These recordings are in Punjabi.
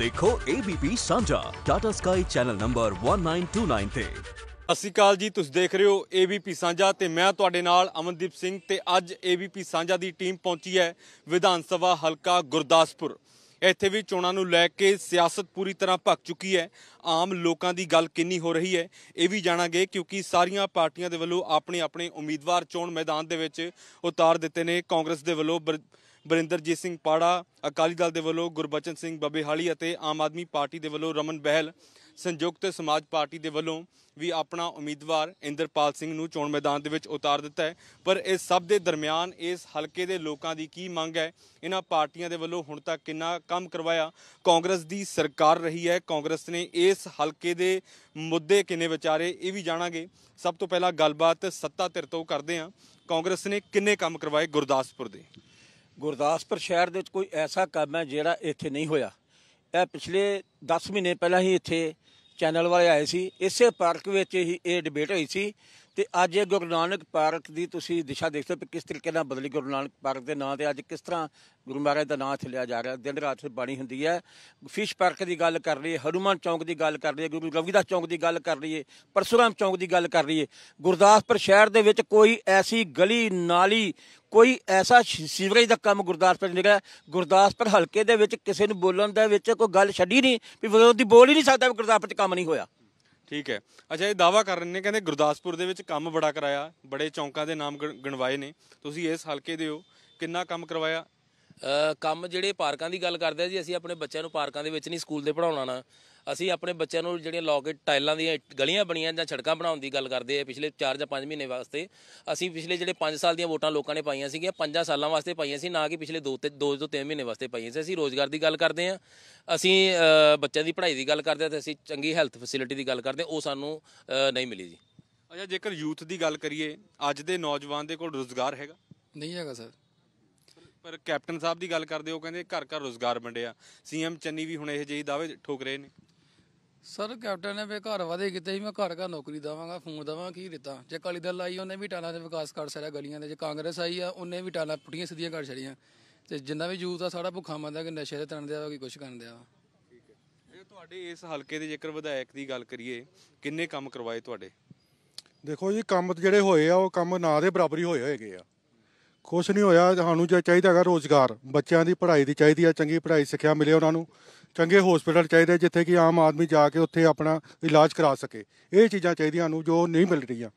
ਦੇਖੋ ABP ਸਾਂਝਾ ਟਾਟਾ ਸਕਾਈ ਚੈਨਲ ਨੰਬਰ 1929 ਤੇ ਅਸੀਂ ਕਾਲ ਜੀ ਤੁਸੀਂ ਦੇਖ ਰਹੇ ਹੋ ਏਬੀਪੀ ਸਾਂਝਾ ਤੇ ਮੈਂ ਤੁਹਾਡੇ ਨਾਲ ਅਮਨਦੀਪ ਸਿੰਘ ਤੇ ਅੱਜ ਏਬੀਪੀ ਸਾਂਝਾ ਦੀ ਟੀਮ ਪਹੁੰਚੀ ਹੈ ਵਿਧਾਨ ਸਭਾ ਹਲਕਾ ਗੁਰਦਾਸਪੁਰ ਇੱਥੇ ਵੀ ਚੋਣਾਂ ਨੂੰ ਲੈ ਕੇ ਸਿਆਸਤ ਪੂਰੀ ਤਰ੍ਹਾਂ ਭੱਕ ਚੁੱਕੀ ਹੈ ਆਮ ਲੋਕਾਂ ਦੀ ਗੱਲ ਕਿੰਨੀ ਹੋ ਰਹੀ ਹੈ ਇਹ ਵੀ ਜਾਣਾਂਗੇ ਕਿਉਂਕਿ ਸਾਰੀਆਂ ਪਾਰਟੀਆਂ ਦੇ ਵੱਲੋਂ ਆਪਣੇ ਆਪਣੇ ਉਮੀਦਵਾਰ ਚੋਣ ਮੈਦਾਨ ਦੇ ਵਿੱਚ ਉਤਾਰ ਦਿੱਤੇ ਨੇ ਕਾਂਗਰਸ ਦੇ ਵੱਲੋਂ ਬਰਿੰਦਰਜੀਤ ਸਿੰਘ ਪਾੜਾ ਅਕਾਲੀ ਦਲ ਦੇ ਵੱਲੋਂ ਗੁਰਬਚਨ ਸਿੰਘ ਬਬੇਹਾਲੀ ਅਤੇ ਆਮ ਆਦਮੀ ਪਾਰਟੀ ਦੇ ਵੱਲੋਂ ਰਮਨ ਬਹਿਲ ਸੰਯੁਕਤ ਸਮਾਜ ਪਾਰਟੀ ਦੇ ਵੱਲੋਂ ਵੀ ਆਪਣਾ ਉਮੀਦਵਾਰ ਇੰਦਰਪਾਲ ਸਿੰਘ ਨੂੰ ਚੋਣ ਮੈਦਾਨ ਦੇ ਵਿੱਚ ਉਤਾਰ ਦਿੱਤਾ ਹੈ ਪਰ ਇਸ ਸਭ ਦੇ ਦਰਮਿਆਨ ਇਸ ਹਲਕੇ ਦੇ ਲੋਕਾਂ ਦੀ ਕੀ ਮੰਗ ਹੈ ਇਹਨਾਂ ਪਾਰਟੀਆਂ ਦੇ ਵੱਲੋਂ ਹੁਣ ਤੱਕ ਕਿੰਨਾ ਕੰਮ ਕਰਵਾਇਆ ਕਾਂਗਰਸ ਦੀ ਸਰਕਾਰ ਰਹੀ ਹੈ ਕਾਂਗਰਸ ਨੇ ਇਸ ਹਲਕੇ ਦੇ ਮੁੱਦੇ ਕਿੰਨੇ ਵਿਚਾਰੇ ਇਹ ਵੀ ਜਾਣਾਂਗੇ ਸਭ ਤੋਂ ਪਹਿਲਾਂ ਗੱਲਬਾਤ ਸੱਤਾ ਧਿਰ ਤੋਂ ਕਰਦੇ ਹਾਂ ਕਾਂਗਰਸ ਨੇ ਕਿੰਨੇ ਕੰਮ ਕਰਵਾਏ ਗੁਰਦਾਸਪੁਰ ਦੇ ਗੁਰਦਾਸਪੁਰ ਸ਼ਹਿਰ ਦੇ ਵਿੱਚ ਕੋਈ ਐਸਾ ਕੰਮ ਹੈ ਜਿਹੜਾ ਇੱਥੇ ਨਹੀਂ ਹੋਇਆ ਇਹ ਪਿਛਲੇ 10 ਮਹੀਨੇ ਪਹਿਲਾਂ ਹੀ ਇੱਥੇ ਚੈਨਲ ਵਾਲੇ ਆਏ ਸੀ ਇਸੇ ਪਾਰਕ ਵਿੱਚ ਹੀ ਇਹ ਡਿਬੇਟ ਹੋਈ ਸੀ ਤੇ ਅੱਜ ਇਹ ਗੁਰੂ ਨਾਨਕ ਪਾਰਕ ਦੀ ਤੁਸੀਂ ਦਿਸ਼ਾ ਦੇਖਦੇ ਹੋ ਕਿ ਕਿਸ ਤਰੀਕੇ ਨਾਲ ਬਦਲੀ ਗੁਰੂ ਨਾਨਕ ਪਾਰਕ ਦੇ ਨਾਂ ਤੇ ਅੱਜ ਕਿਸ ਤਰ੍ਹਾਂ ਗੁਰੂ ਮਹਾਰਾਜ ਦਾ ਨਾਂ ਥਿਲਿਆ ਜਾ ਰਿਹਾ ਦਿਨ ਰਾਤ ਬਾਣੀ ਹੁੰਦੀ ਹੈ ਫਿਸ਼ ਪਾਰਕ ਦੀ ਗੱਲ ਕਰ ਲਈਏ ਹਨੂਮਾਨ ਚੌਂਕ ਦੀ ਗੱਲ ਕਰ ਲਈਏ ਗੁਰੂ ਰਵਿਦਾਸ ਚੌਂਕ ਦੀ ਗੱਲ ਕਰ ਲਈਏ ਪਰਸ਼ੁਰਾਮ ਚੌਂਕ ਦੀ ਗੱਲ ਕਰ ਲਈਏ ਗੁਰਦਾਸਪੁਰ ਸ਼ਹਿਰ ਦੇ ਵਿੱਚ ਕੋਈ ਐਸੀ ਗਲੀ ਨਾਲੀ ਕੋਈ ਐਸਾ ਸੀਵਰੇਜ ਦਾ ਕੰਮ ਗੁਰਦਾਸਪੁਰ ਨਿਕਲਿਆ ਗੁਰਦਾਸਪੁਰ ਹਲਕੇ ਦੇ ਵਿੱਚ ਕਿਸੇ ਨੂੰ ਬੋਲਣ ਦੇ ਵਿੱਚ ਕੋਈ ਗੱਲ ਛੱਡੀ ਨਹੀਂ ਵੀ ਵਿਰੋਧੀ ਬੋਲ ਹੀ ਨਹੀਂ ਸਕਦਾ ਗੁਰਦਾਸਪੁਰ 'ਚ ਕੰਮ ਨਹੀਂ ਹੋਇਆ ਠੀਕ ਹੈ ਅੱਛਾ ਇਹ ਦਾਵਾ ਕਰ ਰਹੇ ਨੇ ਕਹਿੰਦੇ ਗੁਰਦਾਸਪੁਰ ਦੇ ਵਿੱਚ ਕੰਮ ਬੜਾ ਕਰਾਇਆ ਬੜੇ ਚੌਂਕਾਂ ਦੇ ਨਾਮ ਗਣਵਾਏ ਨੇ ਤੁਸੀਂ ਇਸ ਹਲਕੇ ਦੇ ਹੋ ਕਿੰਨਾ ਕੰਮ ਕਰਵਾਇਆ ਕੰਮ ਜਿਹੜੇ ਪਾਰਕਾਂ ਦੀ ਗੱਲ ਕਰਦੇ ਆ ਜੀ ਅਸੀਂ ਆਪਣੇ ਬੱਚਿਆਂ ਨੂੰ ਪਾਰਕਾਂ ਦੇ ਵਿੱਚ ਨਹੀਂ ਸਕੂਲ ਦੇ ਪੜਾਉਣਾ ਨਾ ਅਸੀਂ ਆਪਣੇ ਬੱਚਿਆਂ ਨੂੰ ਜਿਹੜੀਆਂ ਲੋਕ ਟਾਈਲਾਂ ਦੀਆਂ ਗਲੀਆਂ ਬਣੀਆਂ ਜਾਂ ਛੜਕਾਂ ਬਣਾਉਣ ਦੀ ਗੱਲ ਕਰਦੇ ਆ ਪਿਛਲੇ 4 ਜਾਂ 5 ਮਹੀਨੇ ਵਾਸਤੇ ਅਸੀਂ ਪਿਛਲੇ ਜਿਹੜੇ 5 ਸਾਲ ਦੀਆਂ ਵੋਟਾਂ ਲੋਕਾਂ ਨੇ ਪਾਈਆਂ ਸੀਗੀਆਂ 5 ਸਾਲਾਂ ਵਾਸਤੇ ਪਾਈਆਂ ਸੀ ਨਾ ਕਿ ਪਿਛਲੇ 2 ਤੇ 2 ਤੋਂ 3 ਮਹੀਨੇ ਵਾਸਤੇ ਪਾਈਆਂ ਸੀ ਅਸੀਂ ਰੋਜ਼ਗਾਰ ਦੀ ਗੱਲ ਕਰਦੇ ਆ ਅਸੀਂ ਬੱਚਿਆਂ ਦੀ ਪੜ੍ਹਾਈ ਦੀ ਗੱਲ ਕਰਦੇ ਆ ਤੇ ਅਸੀਂ ਚੰਗੀ ਹੈਲਥ ਫੈਸਿਲਿਟੀ ਦੀ ਗੱਲ ਕਰਦੇ ਉਹ ਸਾਨੂੰ ਨਹੀਂ ਮਿਲੀ ਜੀ ਅੱਛਾ ਜੇਕਰ ਯੂਥ ਦੀ ਗੱਲ ਕਰੀਏ ਅੱਜ ਦੇ ਨੌਜਵਾਨ ਦੇ ਕੋਲ ਰੋਜ਼ਗਾਰ ਹੈਗਾ ਨਹੀਂ ਹੈਗਾ ਸਰ ਪਰ ਕੈਪਟਨ ਸਾਹਿਬ ਦੀ ਗੱਲ ਕਰਦੇ ਹੋ ਕਹਿੰਦੇ ਘਰ ਘਰ ਰੋਜ਼ਗਾਰ ਵੰਡਿਆ ਸੀਐਮ ਚੰਨੀ ਵੀ ਹੁਣ ਇਹ ਜਿਹੀ ਦਾਅਵੇ ਠੋਕ ਰਹੇ ਨੇ ਸਰ ਕੈਪਟਨ ਨੇ ਵੀ ਘਰ ਵਾਦੇ ਕੀਤੇ ਸੀ ਮੈਂ ਘਰ ਘਰ ਨੌਕਰੀ ਦਵਾਂਗਾ ਫੋਨ ਦਵਾਂ ਕੀ ਦਿੱਤਾ ਜੇ ਕਾਲੀ ਦਲ ਆਈ ਉਹਨੇ ਵੀ ਟਾਲਾ ਦੇ ਵਿਕਾਸ ਕਰ ਸਾਰਿਆ ਗਲੀਆਂ ਦੇ ਜੇ ਕਾਂਗਰਸ ਆਈ ਆ ਉਹਨੇ ਵੀ ਟਾਲਾ ਪੁੱਟੀਆਂ ਸਿੱਧੀਆਂ ਕਰ ਛੜੀਆਂ ਤੇ ਜਿੰਨਾ ਵੀ ਯੂਥ ਆ ਸਾਰਾ ਭੁੱਖਾ ਮੰਦਾ ਕਿ ਨਸ਼ੇ ਦੇ ਤਣ ਆ ਕਿ ਕੁਛ ਕਰਨ ਦਿਆ ਠੀਕ ਹੈ ਜੇ ਤੁਹਾਡੇ ਇਸ ਹਲਕੇ ਦੇ ਜੇਕਰ ਵਿਧਾਇਕ ਦੀ ਗੱਲ ਕਰੀਏ ਕਿੰਨੇ ਕੰਮ ਕਰਵਾਏ ਤੁਹਾਡੇ ਦੇਖੋ ਜੀ ਕੰਮ ਜਿਹੜੇ ਹੋਏ ਆ ਉਹ ਕੰਮ ਨਾ ਦੇ ਬਰਾਬਰੀ ਹੋਏ ਹੋਏਗੇ ਆ ਕੁਛ ਨਹੀਂ ਹੋਇਆ ਸਾਨੂੰ ਜੇ ਚਾਹੀਦਾ ਹੈਗਾ ਰੋਜ਼ਗਾਰ ਬੱਚਿਆਂ ਦੀ ਪੜ੍ਹਾਈ ਦੀ ਚਾਹੀਦੀ ਹੈ ਚੰਗੀ ਪੜ੍ਹਾਈ ਸਿੱਖਿਆ ਮਿਲੇ ਉਹਨਾਂ ਨੂੰ ਚੰਗੇ ਹਸਪੀਟਲ ਚਾਹੀਦੇ ਜਿੱਥੇ ਕਿ ਆਮ ਆਦਮੀ ਜਾ ਕੇ ਉੱਥੇ ਆਪਣਾ ਇਲਾਜ ਕਰਾ ਸਕੇ ਇਹ ਚੀਜ਼ਾਂ ਚਾਹੀਦੀਆਂ ਨੂੰ ਜੋ ਨਹੀਂ ਮਿਲ ਰਹੀਆਂ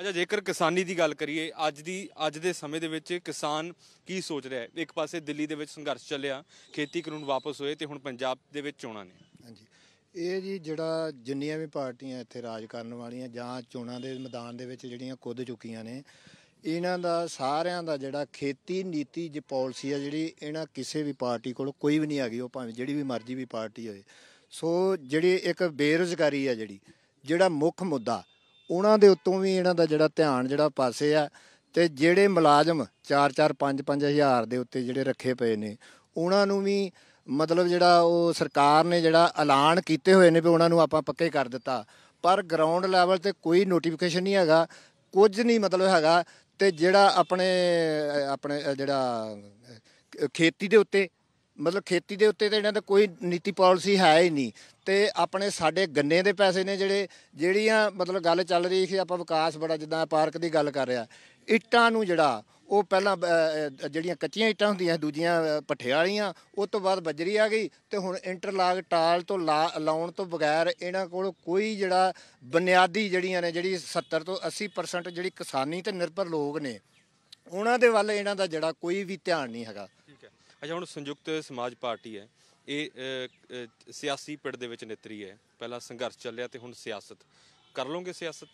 ਅੱਛਾ ਜੇਕਰ ਕਿਸਾਨੀ ਦੀ ਗੱਲ ਕਰੀਏ ਅੱਜ ਦੀ ਅੱਜ ਦੇ ਸਮੇਂ ਦੇ ਵਿੱਚ ਕਿਸਾਨ ਕੀ ਸੋਚ ਰਿਹਾ ਹੈ ਇੱਕ ਪਾਸੇ ਦਿੱਲੀ ਦੇ ਵਿੱਚ ਸੰਘਰਸ਼ ਚੱਲਿਆ ਖੇਤੀ ਕਾਨੂੰਨ ਵਾਪਸ ਹੋਏ ਤੇ ਹੁਣ ਪੰਜਾਬ ਦੇ ਵਿੱਚ ਚੋਣਾਂ ਨੇ ਹਾਂਜੀ ਇਹ ਜੀ ਜਿਹੜਾ ਜਿੰਨੀਆਂ ਵੀ ਪਾਰਟੀਆਂ ਇੱਥੇ ਰਾਜ ਕਰਨ ਵਾਲੀਆਂ ਜਾਂ ਚੋਣਾਂ ਦੇ ਮੈਦਾਨ ਦੇ ਵਿੱਚ ਜਿਹੜੀਆਂ ਕੁੱਦ ਚੁੱਕੀਆਂ ਨੇ ਇਹਨਾਂ ਦਾ ਸਾਰਿਆਂ ਦਾ ਜਿਹੜਾ ਖੇਤੀ ਨੀਤੀ ਜੀ ਪਾਲਿਸੀ ਆ ਜਿਹੜੀ ਇਹਨਾਂ ਕਿਸੇ ਵੀ ਪਾਰਟੀ ਕੋਲ ਕੋਈ ਵੀ ਨਹੀਂ ਹੈਗੀ ਉਹ ਭਾਵੇਂ ਜਿਹੜੀ ਵੀ ਮਰਜ਼ੀ ਵੀ ਪਾਰਟੀ ਹੋਵੇ ਸੋ ਜਿਹੜੀ ਇੱਕ ਬੇਰੋਜ਼ਗਾਰੀ ਆ ਜਿਹੜੀ ਜਿਹੜਾ ਮੁੱਖ ਮੁੱਦਾ ਉਹਨਾਂ ਦੇ ਉੱਤੋਂ ਵੀ ਇਹਨਾਂ ਦਾ ਜਿਹੜਾ ਧਿਆਨ ਜਿਹੜਾ ਪਾਸੇ ਆ ਤੇ ਜਿਹੜੇ ਮੁਲਾਜ਼ਮ 4-4 5-5 ਹਜ਼ਾਰ ਦੇ ਉੱਤੇ ਜਿਹੜੇ ਰੱਖੇ ਪਏ ਨੇ ਉਹਨਾਂ ਨੂੰ ਵੀ ਮਤਲਬ ਜਿਹੜਾ ਉਹ ਸਰਕਾਰ ਨੇ ਜਿਹੜਾ ਐਲਾਨ ਕੀਤੇ ਹੋਏ ਨੇ ਵੀ ਉਹਨਾਂ ਨੂੰ ਆਪਾਂ ਪੱਕੇ ਕਰ ਦਿੱਤਾ ਪਰ ਗਰਾਊਂਡ ਲੈਵਲ ਤੇ ਕੋਈ ਨੋਟੀਫਿਕੇਸ਼ਨ ਨਹੀਂ ਹੈਗਾ ਕੁਝ ਨਹੀਂ ਮਤਲਬ ਹੈਗਾ ਤੇ ਜਿਹੜਾ ਆਪਣੇ ਆਪਣੇ ਜਿਹੜਾ ਖੇਤੀ ਦੇ ਉੱਤੇ ਮਤਲਬ ਖੇਤੀ ਦੇ ਉੱਤੇ ਤਾਂ ਇਹਨਾਂ ਦਾ ਕੋਈ ਨੀਤੀ ਪਾਲਿਸੀ ਹੈ ਹੀ ਨਹੀਂ ਤੇ ਆਪਣੇ ਸਾਡੇ ਗੰਨੇ ਦੇ ਪੈਸੇ ਨੇ ਜਿਹੜੇ ਜਿਹੜੀਆਂ ਮਤਲਬ ਗੱਲ ਚੱਲ ਰਹੀ ਸੀ ਆਪਾਂ ਵਿਕਾਸ ਬੜਾ ਜਿੱਦਾਂ ਪਾਰਕ ਦੀ ਗੱਲ ਕਰ ਰਿਹਾ ਇੱਟਾਂ ਨੂੰ ਜਿਹੜਾ ਉਹ ਪਹਿਲਾਂ ਜਿਹੜੀਆਂ ਕੱਚੀਆਂ ਇੱਟਾਂ ਹੁੰਦੀਆਂ ਦੂਜੀਆਂ ਪੱਠੇ ਵਾਲੀਆਂ ਉਹ ਤੋਂ ਬਾਅਦ ਬਜਰੀ ਆ ਗਈ ਤੇ ਹੁਣ ਇੰਟਰਲਾਕ ਟਾਲ ਤੋਂ ਲਾਉਣ ਤੋਂ ਬਗੈਰ ਇਹਨਾਂ ਕੋਲ ਕੋਈ ਜਿਹੜਾ ਬੁਨਿਆਦੀ ਜਿਹੜੀਆਂ ਨੇ ਜਿਹੜੀ 70 ਤੋਂ 80% ਜਿਹੜੀ ਕਿਸਾਨੀ ਤੇ ਨਿਰਭਰ ਲੋਕ ਨੇ ਉਹਨਾਂ ਦੇ ਵੱਲ ਇਹਨਾਂ ਦਾ ਜਿਹੜਾ ਕੋਈ ਵੀ ਧਿਆਨ ਨਹੀਂ ਹੈਗਾ ਠੀਕ ਹੈ ਅੱਛਾ ਹੁਣ ਸੰਯੁਕਤ ਸਮਾਜ ਪਾਰਟੀ ਹੈ ਇਹ ਸਿਆਸੀ ਪਿੜ ਦੇ ਵਿੱਚ ਨੇਤਰੀ ਹੈ ਪਹਿਲਾਂ ਸੰਘਰਸ਼ ਚੱਲਿਆ ਤੇ ਹੁਣ ਸਿਆਸਤ ਕਰ ਲਓਗੇ ਸਿਆਸਤ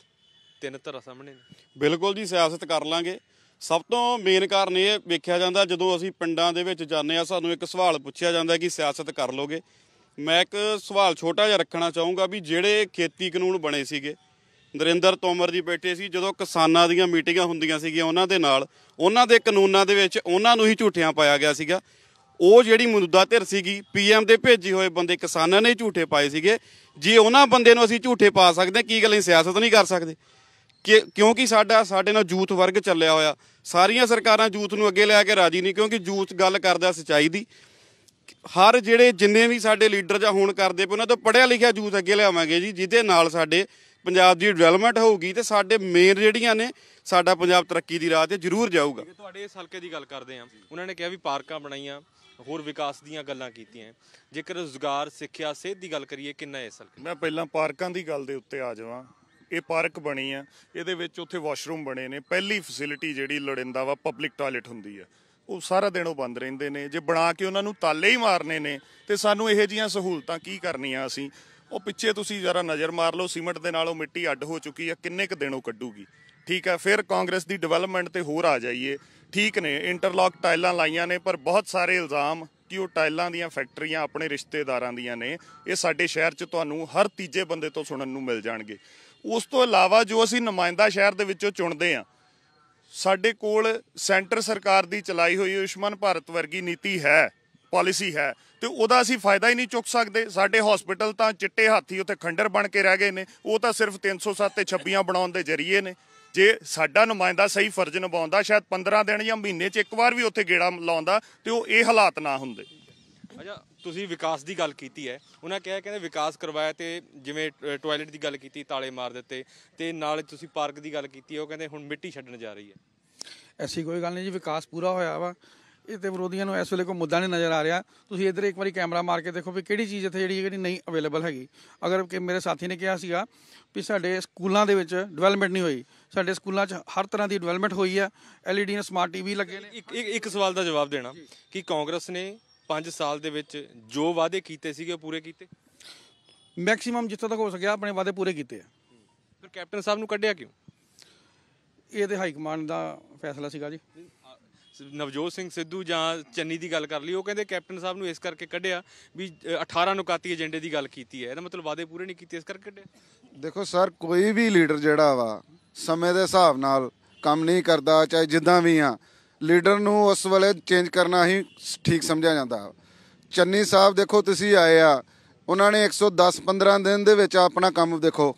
ਤਿੰਨ ਧਰਾ ਸਾਹਮਣੇ ਬਿਲਕੁਲ ਜੀ ਸਿਆਸਤ ਕਰ ਲਾਂਗੇ ਸਭ ਤੋਂ ਮੇਨ ਕਾਰਨ ਇਹ ਵੇਖਿਆ ਜਾਂਦਾ ਜਦੋਂ ਅਸੀਂ ਪਿੰਡਾਂ ਦੇ ਵਿੱਚ ਜਾਂਦੇ ਆ ਸਾਨੂੰ ਇੱਕ ਸਵਾਲ ਪੁੱਛਿਆ ਜਾਂਦਾ ਕਿ ਸਿਆਸਤ ਕਰ ਲੋਗੇ ਮੈਂ ਇੱਕ ਸਵਾਲ ਛੋਟਾ ਜਿਹਾ ਰੱਖਣਾ ਚਾਹੂੰਗਾ ਵੀ ਜਿਹੜੇ ਖੇਤੀ ਕਾਨੂੰਨ ਬਣੇ ਸੀਗੇ ਨਰਿੰਦਰ ਤੋਮਰ ਜੀ ਬੈਠੇ ਸੀ ਜਦੋਂ ਕਿਸਾਨਾਂ ਦੀਆਂ ਮੀਟਿੰਗਾਂ ਹੁੰਦੀਆਂ ਸੀਗੀਆਂ ਉਹਨਾਂ ਦੇ ਨਾਲ ਉਹਨਾਂ ਦੇ ਕਾਨੂੰਨਾਂ ਦੇ ਵਿੱਚ ਉਹਨਾਂ ਨੂੰ ਹੀ ਝੂਠਿਆਂ ਪਾਇਆ ਗਿਆ ਸੀਗਾ ਉਹ ਜਿਹੜੀ ਮੁੱਦਾ ਧਿਰ ਸੀਗੀ ਪੀਐਮ ਦੇ ਭੇਜੇ ਹੋਏ ਬੰਦੇ ਕਿਸਾਨਾਂ ਨੇ ਝੂਠੇ ਪਾਏ ਸੀਗੇ ਜੇ ਉਹਨਾਂ ਬੰਦੇ ਨੂੰ ਅਸੀਂ ਝੂਠੇ ਪਾ ਸਕਦੇ ਕੀ ਗੱਲ ਸਿਆਸਤ ਨਹੀਂ ਕਰ ਸਕਦੇ ਕਿ ਕਿਉਂਕਿ ਸਾਡਾ ਸਾਡੇ ਨਾਲ ਯੂਥ ਵਰਗ ਚੱਲਿਆ ਹੋਇਆ ਸਾਰੀਆਂ ਸਰਕਾਰਾਂ ਯੂਥ ਨੂੰ ਅੱਗੇ ਲਿਆ ਕੇ ਰਾਜੀ ਨਹੀਂ ਕਿਉਂਕਿ ਯੂਥ ਗੱਲ ਕਰਦਾ ਸਚਾਈ ਦੀ ਹਰ ਜਿਹੜੇ ਜਿੰਨੇ ਵੀ ਸਾਡੇ ਲੀਡਰ ਜਾਂ ਹੋਣ ਕਰਦੇ ਪਏ ਉਹਨਾਂ ਤੋਂ ਪੜਿਆ ਲਿਖਿਆ ਯੂਥ ਅੱਗੇ ਲਿਆਵਾਂਗੇ ਜੀ ਜਿਹਦੇ ਨਾਲ ਸਾਡੇ ਪੰਜਾਬ ਦੀ ਡਿਵੈਲਪਮੈਂਟ ਹੋਊਗੀ ਤੇ ਸਾਡੇ ਮੇਨ ਜਿਹੜੀਆਂ ਨੇ ਸਾਡਾ ਪੰਜਾਬ ਤਰੱਕੀ ਦੀ ਰਾਹ ਤੇ ਜ਼ਰੂਰ ਜਾਊਗਾ ਤੁਹਾਡੇ ਇਸ ਹਲਕੇ ਦੀ ਗੱਲ ਕਰਦੇ ਆ ਉਹਨਾਂ ਨੇ ਕਿਹਾ ਵੀ ਪਾਰਕਾਂ ਬਣਾਈਆਂ ਹੋਰ ਵਿਕਾਸ ਦੀਆਂ ਗੱਲਾਂ ਕੀਤੀਆਂ ਜੇਕਰ ਰੋਜ਼ਗਾਰ ਸਿੱਖਿਆ ਸਿਹਤ ਦੀ ਗੱਲ ਕਰੀਏ ਕਿੰਨਾ ਇਸ ਹਲਕੇ ਮੈਂ ਪਹਿਲਾਂ ਪਾਰਕਾਂ ਦੀ ਗੱਲ ਦੇ ਉੱਤੇ ਆ ਜਾਵਾਂ ਇਹ ਪਾਰਕ ਬਣੀ ਆ ਇਹਦੇ ਵਿੱਚ ਉੱਥੇ ਵਾਸ਼ਰੂਮ ਬਣੇ ਨੇ ਪਹਿਲੀ ਫੈਸਿਲਿਟੀ ਜਿਹੜੀ ਲੜਿੰਦਾ ਵਾ ਪਬਲਿਕ ਟਾਇਲਟ ਹੁੰਦੀ ਆ ਉਹ ਸਾਰਾ ਦਿਨ ਉਹ ਬੰਦ ਰਹਿੰਦੇ ਨੇ ਜੇ ਬਣਾ ਕੇ ਉਹਨਾਂ ਨੂੰ ਤਾਲੇ ਹੀ ਮਾਰਨੇ ਨੇ ਤੇ ਸਾਨੂੰ ਇਹੋ ਜੀਆਂ ਸਹੂਲਤਾਂ ਕੀ ਕਰਨੀਆਂ ਅਸੀਂ ਉਹ ਪਿੱਛੇ ਤੁਸੀਂ ਜਰਾ ਨਜ਼ਰ ਮਾਰ ਲਓ ਸੀਮੈਂਟ ਦੇ ਨਾਲ ਉਹ ਮਿੱਟੀ ਅੱਡ ਹੋ ਚੁੱਕੀ ਆ ਕਿੰਨੇ ਕ ਦਿਨ ਉਹ ਕੱਢੂਗੀ ਠੀਕ ਆ ਫਿਰ ਕਾਂਗਰਸ ਦੀ ਡਿਵੈਲਪਮੈਂਟ ਤੇ ਹੋਰ ਆ ਜਾਈਏ ਠੀਕ ਨੇ ਇੰਟਰਲੌਕ ਟਾਈਲਾਂ ਲਾਈਆਂ ਨੇ ਪਰ ਬਹੁਤ ਸਾਰੇ ਇਲਜ਼ਾਮ ਕਿ ਉਹ ਟਾਈਲਾਂ ਦੀਆਂ ਫੈਕਟਰੀਆਂ ਆਪਣੇ ਰਿਸ਼ਤੇਦਾਰਾਂ ਦੀਆਂ ਨੇ ਇਹ ਸਾਡੇ ਸ਼ਹਿਰ 'ਚ ਤੁਹਾਨੂੰ ਹਰ ਤੀਜੇ ਬੰਦੇ ਤੋਂ ਸੁਣਨ ਨੂੰ ਮਿਲ ਜਾਣਗੇ ਉਸ ਤੋਂ ਇਲਾਵਾ ਜੋ ਅਸੀਂ ਨੁਮਾਇੰਦਾ ਸ਼ਹਿਰ ਦੇ ਵਿੱਚੋਂ ਚੁਣਦੇ ਆ ਸਾਡੇ ਕੋਲ ਸੈਂਟਰ ਸਰਕਾਰ ਦੀ ਚਲਾਈ ਹੋਈ ਉਸ਼ਮਨ ਭਾਰਤ ਵਰਗੀ ਨੀਤੀ ਹੈ ਪਾਲਿਸੀ ਹੈ ਤੇ ਉਹਦਾ ਅਸੀਂ ਫਾਇਦਾ ਹੀ ਨਹੀਂ ਚੁੱਕ ਸਕਦੇ ਸਾਡੇ ਹਸਪੀਟਲ ਤਾਂ ਚਿੱਟੇ ਹਾਥੀ ਉੱਥੇ ਖੰਡਰ ਬਣ ਕੇ ਰਹਿ ਗਏ ਨੇ ਉਹ ਤਾਂ ਸਿਰਫ 307 ਤੇ 26 ਬਣਾਉਣ ਦੇ ਜ਼ਰੀਏ ਨੇ ਜੇ ਸਾਡਾ ਨੁਮਾਇੰਦਾ ਸਹੀ ਫਰਜ਼ ਨਿਭਾਉਂਦਾ ਸ਼ਾਇਦ 15 ਦਿਨ ਜਾਂ ਮਹੀਨੇ 'ਚ ਇੱਕ ਵਾਰ ਵੀ ਉੱਥੇ ਗੇੜਾ ਲਾਉਂਦਾ ਤੇ ਉਹ ਇਹ ਹਾਲਾਤ ਨਾ ਹੁੰਦੇ ਅੱਛਾ ਤੁਸੀਂ ਵਿਕਾਸ ਦੀ ਗੱਲ ਕੀਤੀ ਹੈ ਉਹਨਾਂ ਕਿਹਾ ਕਹਿੰਦੇ ਵਿਕਾਸ ਕਰਵਾਇਆ ਤੇ ਜਿਵੇਂ ਟਾਇਲਟ ਦੀ ਗੱਲ ਕੀਤੀ ਤਾਲੇ ਮਾਰ ਦਿੱਤੇ ਤੇ ਨਾਲ ਤੁਸੀਂ ਪਾਰਕ ਦੀ ਗੱਲ ਕੀਤੀ ਉਹ ਕਹਿੰਦੇ ਹੁਣ ਮਿੱਟੀ ਛੱਡਣ ਜਾ ਰਹੀ ਹੈ ਐਸੀ ਕੋਈ ਗੱਲ ਨਹੀਂ ਜੀ ਵਿਕਾਸ ਪੂਰਾ ਹੋਇਆ ਵਾ ਇਹ ਤੇ ਵਿਰੋਧੀਆਂ ਨੂੰ ਇਸ ਵੇਲੇ ਕੋਈ ਮੁੱਦਾ ਨਹੀਂ ਨਜ਼ਰ ਆ ਰਿਹਾ ਤੁਸੀਂ ਇੱਧਰ ਇੱਕ ਵਾਰੀ ਕੈਮਰਾ ਮਾਰ ਕੇ ਦੇਖੋ ਵੀ ਕਿਹੜੀ ਚੀਜ਼ ਇੱਥੇ ਜਿਹੜੀ ਜਿਹੜੀ ਨਹੀਂ ਅਵੇਲੇਬਲ ਹੈਗੀ ਅਗਰ ਕਿ ਮੇਰੇ ਸਾਥੀ ਨੇ ਕਿਹਾ ਸੀਗਾ ਵੀ ਸਾਡੇ ਸਕੂਲਾਂ ਦੇ ਵਿੱਚ ਡਿਵੈਲਪਮੈਂਟ ਨਹੀਂ ਹੋਈ ਸਾਡੇ ਸਕੂਲਾਂ 'ਚ ਹਰ ਤਰ੍ਹਾਂ ਦੀ ਡਿਵੈਲਪਮੈਂਟ ਹੋਈ ਹੈ ਐਲਈਡੀ ਨੇ ਸਮਾਰਟ ਟੀਵੀ ਲੱਗੇ ਨੇ ਇੱਕ ਇੱਕ ਸਵਾਲ ਦਾ ਜਵਾਬ ਦੇਣਾ ਕਿ ਕਾਂਗਰਸ ਨੇ 5 ਸਾਲ ਦੇ ਵਿੱਚ ਜੋ ਵਾਅਦੇ ਕੀਤੇ ਸੀਗੇ ਉਹ ਪੂਰੇ ਕੀਤੇ ਮੈਕਸਿਮਮ ਜਿੱਥੇ ਤੱਕ ਹੋ ਸਕਿਆ ਆਪਣੇ ਵਾਅਦੇ ਪੂਰੇ ਕੀਤੇ ਆ ਫਿਰ ਕੈਪਟਨ ਸਾਹਿਬ ਨੂੰ ਕੱਢਿਆ ਕਿਉਂ ਇਹ ਤੇ ਹਾਈ ਕਮਾਂਡ ਦਾ ਫੈਸਲਾ ਸੀਗਾ ਜੀ ਨਵਜੋਤ ਸਿੰਘ ਸਿੱਧੂ ਜਾਂ ਚੰਨੀ ਦੀ ਗੱਲ ਕਰ ਲਈ ਉਹ ਕਹਿੰਦੇ ਕੈਪਟਨ ਸਾਹਿਬ ਨੂੰ ਇਸ ਕਰਕੇ ਕੱਢਿਆ ਵੀ 18 ਨੁਕਾਤੀ ਏਜੰਡੇ ਦੀ ਗੱਲ ਕੀਤੀ ਹੈ ਇਹਦਾ ਮਤਲਬ ਵਾਅਦੇ ਪੂਰੇ ਨਹੀਂ ਕੀਤੇ ਇਸ ਕਰਕੇ ਕੱਢਿਆ ਦੇਖੋ ਸਰ ਕੋਈ ਵੀ ਲੀਡਰ ਜਿਹੜਾ ਵਾ ਸਮੇਂ ਦੇ ਹਿਸਾਬ ਨਾਲ ਕੰਮ ਨਹੀਂ ਕਰਦਾ ਚਾਹੇ ਜਿੱਦਾਂ ਵੀ ਆ ਲੀਡਰ ਨੂੰ ਉਸ ਵੇਲੇ ਚੇਂਜ ਕਰਨਾ ਹੀ ਠੀਕ ਸਮਝਿਆ ਜਾਂਦਾ ਚੰਨੀ ਸਾਹਿਬ ਦੇਖੋ ਤੁਸੀਂ ਆਏ ਆ ਉਹਨਾਂ ਨੇ 110 15 ਦਿਨ ਦੇ ਵਿੱਚ ਆਪਣਾ ਕੰਮ ਦੇਖੋ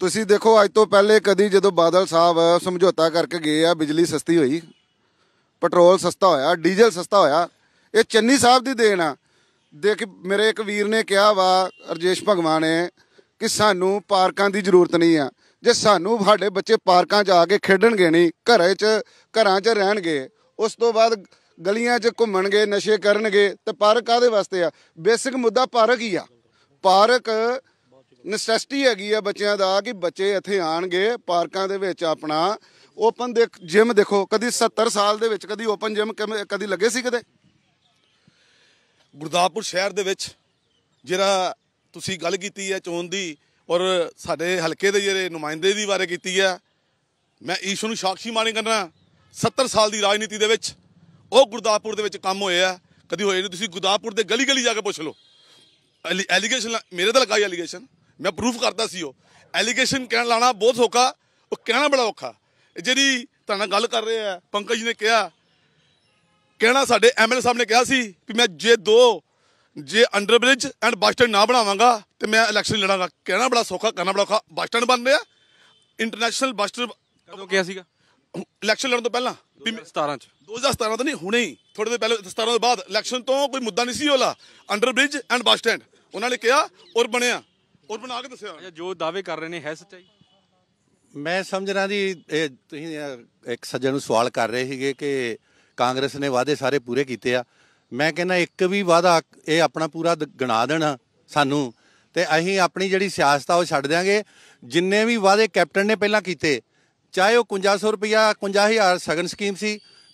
ਤੁਸੀਂ ਦੇਖੋ ਅੱਜ ਤੋਂ ਪਹਿਲੇ ਕਦੀ ਜਦੋਂ ਬਾਦਲ ਸਾਹਿਬ ਸਮਝੌਤਾ ਕਰਕੇ ਗਏ ਆ ਬਿਜਲੀ ਸਸਤੀ ਹੋਈ ਪੈਟਰੋਲ ਸਸਤਾ ਹੋਇਆ ਡੀਜ਼ਲ ਸਸਤਾ ਹੋਇਆ ਇਹ ਚੰਨੀ ਸਾਹਿਬ ਦੀ ਦੇਣ ਆ ਦੇਖ ਮੇਰੇ ਇੱਕ ਵੀਰ ਨੇ ਕਿਹਾ ਵਾ ਰਜੇਸ਼ ਭਗਵਾਨ ਨੇ ਕਿ ਸਾਨੂੰ ਪਾਰਕਾਂ ਦੀ ਜ਼ਰੂਰਤ ਨਹੀਂ ਆ ਜੇ ਸਾਨੂੰ ਸਾਡੇ ਬੱਚੇ ਪਾਰਕਾਂ 'ਚ ਆ ਕੇ ਖੇਡਣਗੇ ਨਹੀਂ ਘਰੇ 'ਚ ਘਰਾਂ 'ਚ ਰਹਿਣਗੇ ਉਸ ਤੋਂ ਬਾਅਦ ਗਲੀਆਂ 'ਚ ਘੁੰਮਣਗੇ ਨਸ਼ੇ ਕਰਨਗੇ ਤੇ ਪਾਰਕ ਕਾਦੇ ਵਾਸਤੇ ਆ ਬੇਸਿਕ ਮੁੱਦਾ ਪਾਰਕ ਹੀ ਆ ਪਾਰਕ ਨੈਸੈਸਿਟੀ ਹੈਗੀ ਆ ਬੱਚਿਆਂ ਦਾ ਕਿ ਬੱਚੇ ਇੱਥੇ ਆਣਗੇ ਪਾਰਕਾਂ ਦੇ ਵਿੱਚ ਆਪਣਾ ਓਪਨ ਦੇ ਜਿਮ ਦੇਖੋ ਕਦੀ 70 ਸਾਲ ਦੇ ਵਿੱਚ ਕਦੀ ਓਪਨ ਜਿਮ ਕਦੀ ਲੱਗੇ ਸੀ ਕਦੇ ਗੁਰਦਾਸਪੁਰ ਸ਼ਹਿਰ ਦੇ ਵਿੱਚ ਜਿਹੜਾ ਤੁਸੀਂ ਗੱਲ ਕੀਤੀ ਹੈ ਚੋਣ ਦੀ ਔਰ ਸਾਡੇ ਹਲਕੇ ਦੇ ਜਿਹੜੇ ਨੁਮਾਇੰਦੇ ਦੀ ਬਾਰੇ ਕੀਤੀ ਹੈ ਮੈਂ ਈਸ਼ੂ ਨੂੰ ਸਾਖੀ ਮਾਣੀ ਕਰਨਾ 70 ਸਾਲ ਦੀ ਰਾਜਨੀਤੀ ਦੇ ਵਿੱਚ ਉਹ ਗੁਰਦਾਸਪੁਰ ਦੇ ਵਿੱਚ ਕੰਮ ਹੋਇਆ ਕਦੀ ਹੋਏ ਨਹੀਂ ਤੁਸੀਂ ਗੁਰਦਾਸਪੁਰ ਦੇ ਗਲੀ ਗਲੀ ਜਾ ਕੇ ਪੁੱਛ ਲਓ ਐਲੀਗੇਸ਼ਨ ਮੇਰੇ ਤੇ ਲਗਾਈ ਐਲੀਗੇਸ਼ਨ ਮੈਂ ਪ੍ਰੂਫ ਕਰਦਾ ਸੀ ਉਹ ਐਲੀਗੇਸ਼ਨ ਕਹਿਣ ਲਾਣਾ ਬਹੁਤ ਔਖਾ ਉਹ ਕਹਿਣਾ ਬੜਾ ਔਖਾ ਜਿਹੜੀ ਤੁਹਾਡਾ ਗੱਲ ਕਰ ਰਹੇ ਆ ਪੰਕਜ ਨੇ ਕਿਹਾ ਕਹਿਣਾ ਸਾਡੇ ਐਮਐਲ ਸਾਹਿਬ ਨੇ ਕਿਹਾ ਸੀ ਕਿ ਮੈਂ ਜੇ ਦੋ ਜੇ under bridge and bus stand ਨਾ ਬਣਾਵਾਂਗਾ ਤੇ ਮੈਂ ਇਲੈਕਸ਼ਨ ਲੜਾਂਗਾ ਕਹਿਣਾ ਬੜਾ ਸੌਖਾ ਕਰਨਾ ਬੜਾ ਔਖਾ ਬੱਸ ਸਟੈਂਡ ਬਣ ਰਿਹਾ ਇੰਟਰਨੈਸ਼ਨਲ ਬੱਸ ਸਟੈਂਡ ਕਦੋਂ ਕਿਹਾ ਸੀਗਾ ਇਲੈਕਸ਼ਨ ਲੜਨ ਤੋਂ ਪਹਿਲਾਂ 2017 ਚ 2017 ਤਾਂ ਨਹੀਂ ਹੁਣੇ ਹੀ ਥੋੜੇ ਦੇ ਪਹਿਲੇ 17 ਤੋਂ ਬਾਅਦ ਇਲੈਕਸ਼ਨ ਤੋਂ ਕੋਈ ਮੁੱਦਾ ਨਹੀਂ ਸੀ ਹੋਲਾ under bridge and bus stand ਉਹਨਾਂ ਨੇ ਕਿਹਾ ਔਰ ਬਣਿਆ ਔਰ ਬਣਾ ਕੇ ਦੱਸਿਆ ਜੋ ਦਾਅਵੇ ਕਰ ਰਹੇ ਨੇ ਹੈ ਸੱਚਾਈ ਮੈਂ ਸਮਝ ਰਹਾ ਦੀ ਇਹ ਤੁਸੀਂ ਇੱਕ ਸੱਜਣ ਨੂੰ ਸਵਾਲ ਕਰ ਰਹੇ ਸੀਗੇ ਕਿ ਕਾਂਗਰਸ ਨੇ ਵਾਅਦੇ ਸਾਰੇ ਪੂਰੇ ਕੀਤੇ ਆ ਮੈਂ ਕਹਿੰਦਾ ਇੱਕ ਵੀ ਵਾਅਦਾ ਇਹ ਆਪਣਾ ਪੂਰਾ ਗਣਾ ਦੇਣਾ ਸਾਨੂੰ ਤੇ ਅਸੀਂ ਆਪਣੀ ਜਿਹੜੀ ਸਿਆਸਤ ਆ ਉਹ ਛੱਡ ਦਿਆਂਗੇ ਜਿੰਨੇ ਵੀ ਵਾਅਦੇ ਕੈਪਟਨ ਨੇ ਪਹਿਲਾਂ ਕੀਤੇ ਚਾਹੇ ਉਹ 5500 ਰੁਪਇਆ 50000 ਸਗਨ ਸਕੀਮ ਸੀ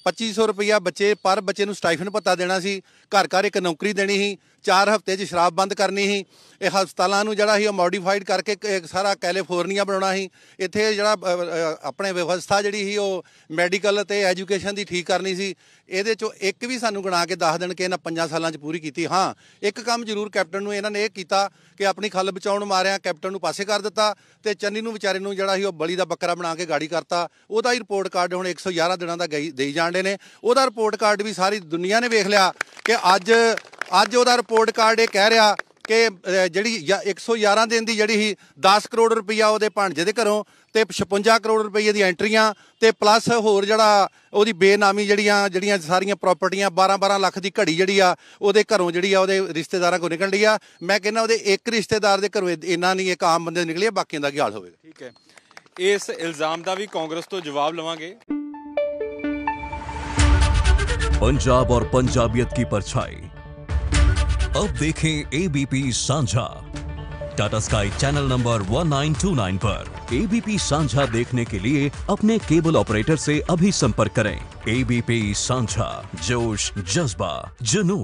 2500 ਰੁਪਇਆ ਬੱਚੇ ਪਰ ਬੱਚੇ ਨੂੰ ਸਟਾਈਫਨ ਪੱਤਾ ਦੇਣਾ ਸੀ ਘਰ ਘਰ ਇੱਕ ਨੌਕਰੀ ਦੇਣੀ ਸੀ 4 ਹਫ਼ਤੇ 'ਚ ਸ਼ਰਾਬ ਬੰਦ ਕਰਨੀ ਸੀ ਇਹ ਹਸਪਤਾਲਾਂ ਨੂੰ ਜਿਹੜਾ ਸੀ ਉਹ ਮੋਡੀਫਾਈਡ ਕਰਕੇ ਸਾਰਾ ਕੈਲੀਫੋਰਨੀਆ ਬਣਾਉਣਾ ਸੀ ਇੱਥੇ ਜਿਹੜਾ ਆਪਣੇ ਵਿਵਸਥਾ ਜਿਹੜੀ ਸੀ ਉਹ ਮੈਡੀਕਲ ਤੇ ਐਜੂਕੇਸ਼ਨ ਦੀ ਠੀਕ ਕਰਨੀ ਸੀ ਇਹਦੇ 'ਚੋਂ ਇੱਕ ਵੀ ਸਾਨੂੰ ਗਣਾ ਕੇ ਦੱਸ ਦੇਣ ਕਿ ਇਹਨਾਂ 5 ਸਾਲਾਂ 'ਚ ਪੂਰੀ ਕੀਤੀ ਹਾਂ ਇੱਕ ਕੰਮ ਜ਼ਰੂਰ ਕੈਪਟਨ ਨੂੰ ਇਹਨਾਂ ਨੇ ਇਹ ਕੀਤਾ ਕਿ ਆਪਣੀ ਖੱਲ ਬਚਾਉਣ ਮਾਰਿਆ ਕੈਪਟਨ ਨੂੰ ਪਾਸੇ ਕਰ ਦਿੱਤਾ ਤੇ ਚੰਨੀ ਨੂੰ ਵਿਚਾਰੇ ਨੂੰ ਜਿਹੜਾ ਸੀ ਉਹ ਬਲੀ ਦਾ ਬੱਕਰਾ ਬਣਾ ਕੇ ਗਾੜੀ ਕਰਤਾ ਉਹਦਾ ਹੀ ਰਿਪੋਰਟ ਕਾਰਡ ਹੁਣ 111 ਦਿਨਾਂ ਦਾ ਦੇਈ ਜਾਂਦੇ ਨੇ ਉਹਦਾ ਰਿਪੋਰਟ ਕਾਰਡ ਵੀ ਸਾਰੀ ਦੁਨੀਆ ਨੇ ਵੇਖ ਲਿਆ ਕਿ ਅੱਜ ਅੱਜ ਉਹਦਾ ਰਿਪੋਰਟ ਕਾਰਡ ਇਹ ਕਹਿ ਰਿਹਾ ਕਿ ਜਿਹੜੀ 111 ਦਿਨ ਦੀ ਜਿਹੜੀ ਹੀ 10 ਕਰੋੜ ਰੁਪਈਆ ਉਹਦੇ ਭਾਂਜੇ ਦੇ ਘਰੋਂ ਤੇ 56 ਕਰੋੜ ਰੁਪਈਆ ਦੀ ਐਂਟਰੀਆਂ ਤੇ ਪਲੱਸ ਹੋਰ ਜਿਹੜਾ ਉਹਦੀ ਬੇਨਾਮੀ ਜਿਹੜੀਆਂ ਜਿਹੜੀਆਂ ਸਾਰੀਆਂ ਪ੍ਰਾਪਰਟੀਆਂ 12-12 ਲੱਖ ਦੀ ਘੜੀ ਜਿਹੜੀ ਆ ਉਹਦੇ ਘਰੋਂ ਜਿਹੜੀ ਆ ਉਹਦੇ ਰਿਸ਼ਤੇਦਾਰਾਂ ਕੋਲ ਨਿਕਲਦੀ ਆ ਮੈਂ ਕਹਿੰਦਾ ਉਹਦੇ ਇੱਕ ਰਿਸ਼ਤੇਦਾਰ ਦੇ ਘਰੋਂ ਇੰਨਾ ਨਹੀਂ ਇੱਕ ਆਮ ਬੰਦੇ ਨਿਕਲਿਆ ਬਾਕੀਆਂ ਦਾ ਕੀ ਹਾਲ ਹੋਵੇਗਾ ਠੀਕ ਹੈ ਇਸ ਇਲਜ਼ਾਮ ਦਾ ਵੀ ਕਾਂਗਰਸ ਤੋਂ ਜਵਾਬ ਲਵਾਂਗੇ ਪੰਜਾਬ ਔਰ ਪੰਜਾਬੀਅਤ ਦੀ ਪਰਛਾਈ अब देखें एबीपी सांझा टाटा स्काई चैनल नंबर 1929 पर एबीपी सांझा देखने के लिए अपने केबल ऑपरेटर से अभी संपर्क करें एबीपी सांझा जोश जज्बा जुनून